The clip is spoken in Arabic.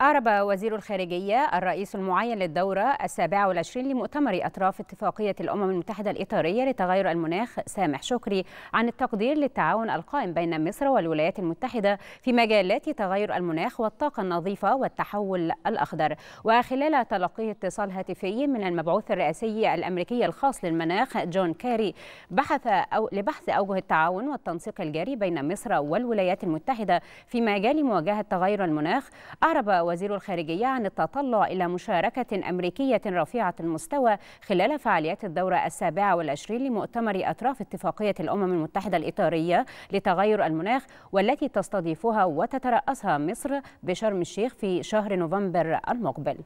أعرب وزير الخارجية الرئيس المعين للدورة السابعة والعشرين لمؤتمر أطراف اتفاقية الأمم المتحدة الإطارية لتغير المناخ سامح شكري عن التقدير للتعاون القائم بين مصر والولايات المتحدة في مجالات تغير المناخ والطاقة النظيفة والتحول الأخضر وخلال تلقيه اتصال هاتفي من المبعوث الرئاسي الأمريكي الخاص للمناخ جون كاري بحث أو لبحث أوجه التعاون والتنسيق الجاري بين مصر والولايات المتحدة في مجال مواجهة تغير المناخ أعرب وزير الخارجية عن التطلع إلى مشاركة أمريكية رفيعة المستوى خلال فعاليات الدورة السابعة والعشرين لمؤتمر أطراف اتفاقية الأمم المتحدة الإطارية لتغير المناخ والتي تستضيفها وتترأسها مصر بشرم الشيخ في شهر نوفمبر المقبل